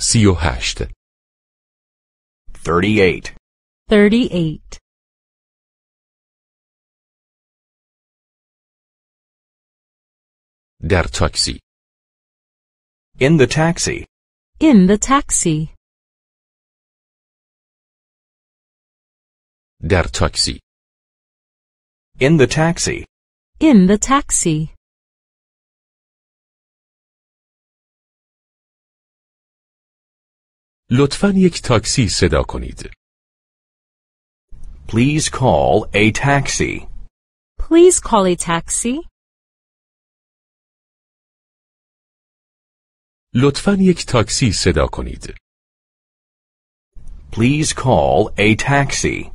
سی و هشت 38 38 در تاکسی In the taxi. in the taxi در تاکسی In the taxi. in the taxi لطفا یک تاکسی صدا کنید. Please call a taxi. Please call a taxi. لطفا یک تاکسی صدا کنید. Please call a taxi.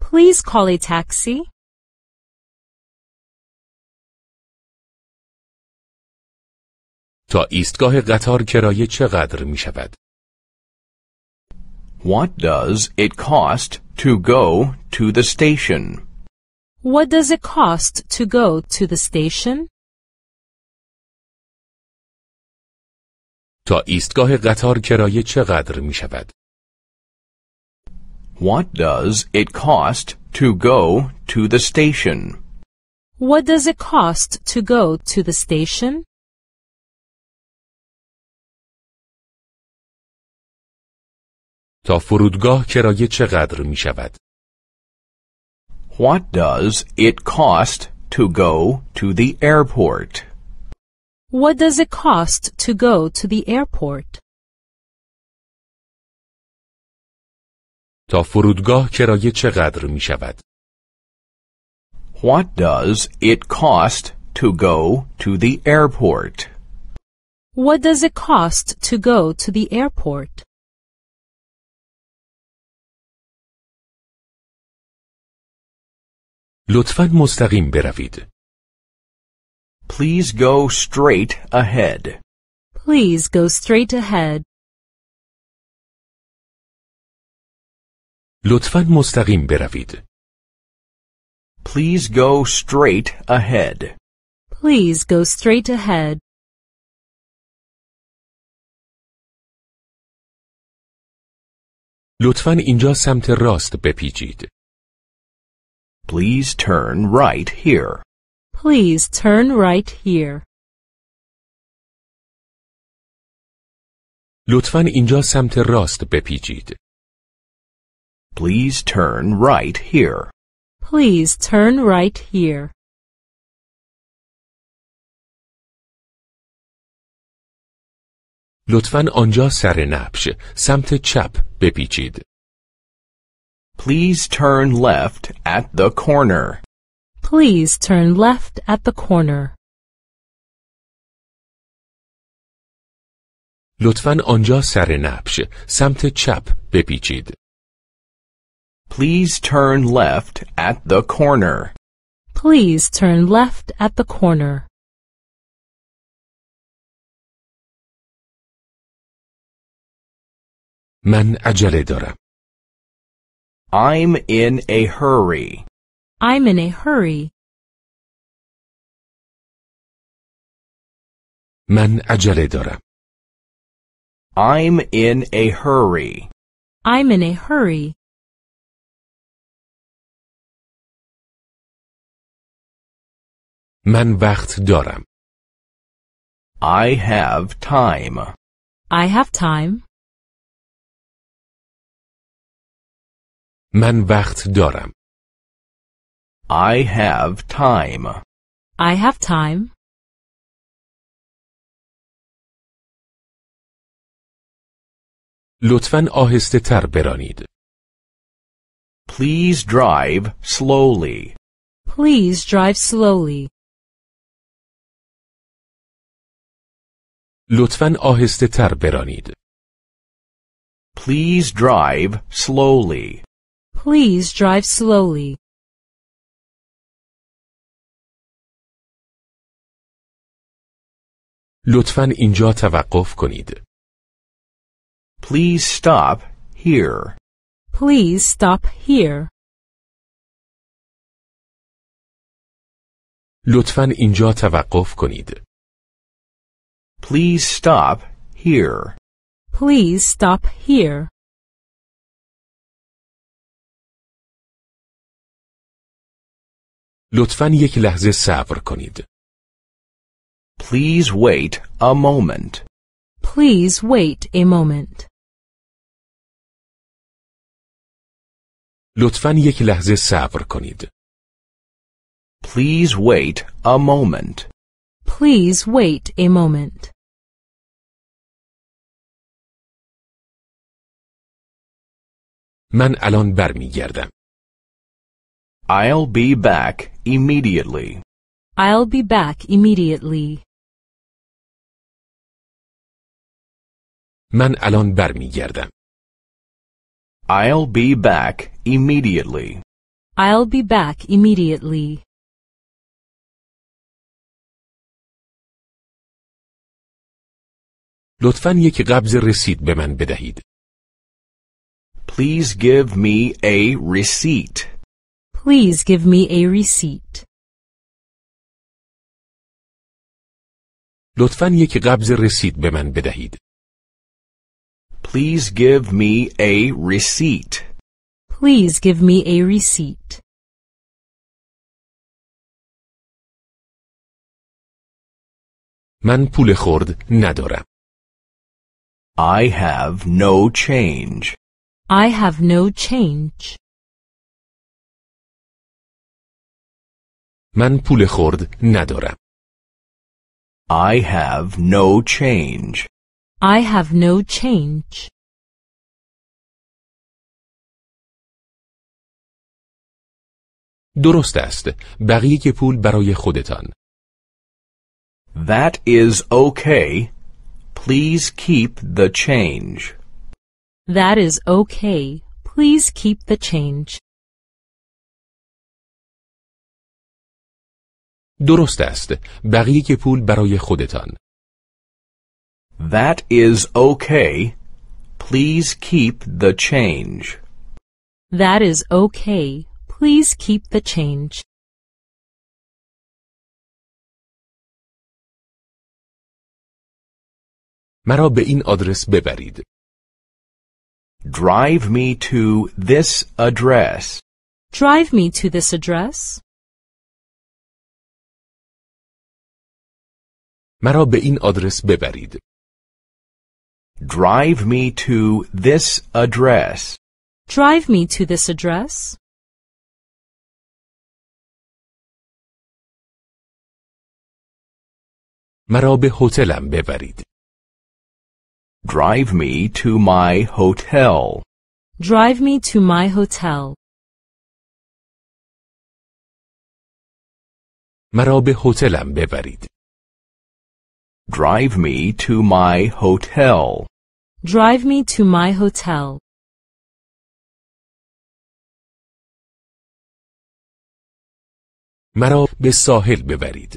Please call a taxi. تا ایستگاه قطار کرایه چقدر می شود؟ What does it cost to go to the station? What does it cost to go to the station? تا ایستگاه قطار کرایه چقدر می شود؟ What does it cost to go to the station? What does it cost to go to the station? تا فرودگاه کرایه چقدر می شود؟ What does it cost to go to the airport? What does it cost to go to the airport? تا فرودگاه کرایه چقدر می شود؟ What does it cost to go to the airport? What does it cost to go to the airport? لطفا مستقیم بروید. Please go straight ahead. Please go straight ahead. لطفا مستقیم بروید. Please go straight ahead. Please go straight ahead. لطفا اینجا سمت راست بپیچید. Please turn right here. Please turn right here. لطفا اینجا سمت راست بپیچید. Please turn right here. Please turn right here. لطفا آنجا سر نبش سمت چپ بپیچید. Please turn left at the corner. Please turn left at the corner. لطفاً آنجا سر نبش سمت چپ بپیچید. Please turn left at the corner. Please turn left at the corner. من عجله دارم. I'm in a hurry. I'm in a hurry. من عجله دارم. I'm in a hurry. I'm in a hurry. من وقت دارم. I have time. I have time. من وقت دارم. I have time. I have time. لطفاً آهسته تر برانید. Please drive slowly. Please drive slowly. لطفاً آهسته تر برانید. Please drive slowly. Please drive slowly. لطفاً اینجا توقف کنید. Please stop here. Please stop here. لطفاً اینجا توقف کنید. Please stop here. Please stop here. لطفاً یک لحظه صبر کنید. Please wait a moment. Please wait a moment. لطفاً یک لحظه صبر کنید. Please wait a moment. Please wait a moment. من الان برمیگردم. I'll be back immediately. I'll be back immediately. من الان برمیگردم. I'll be back immediately. I'll be back immediately. لطفاً یک قبض رسید به من بدهید. Please give me a receipt. Please give me a receipt. لطفا یک قبض رسید به من بدهید. Please give me a receipt. Please give me a receipt. من پول خرد ندارم. I have no change. I have no change. من پول خرد ندارم. I have no change. I have no change. درست است. بقیه پول برای خودتان. That is okay. Please keep the change. That is okay. Please keep the change. درست است بقیه که پول برای خودتان That is okay. Please keep the change. That is okay. Please keep the change. مرا به این آدرس ببرید. Drive me to this address. Drive me to this address. مرا به این آدرس ببرید. Drive me to this address. Drive me to this address. مرا به هتلم ببرید. Drive me to my hotel. Drive me to my hotel. مرا به هتلم ببرید. Drive me to my hotel. Drive me to my hotel. مرا به ساحل ببرید.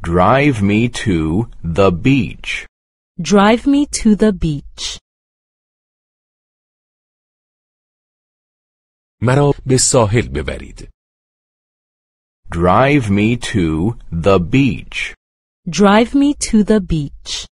Drive me to the beach. Drive me to the beach. مرا به ساحل ببرید. Drive me to the beach. Drive me to the beach.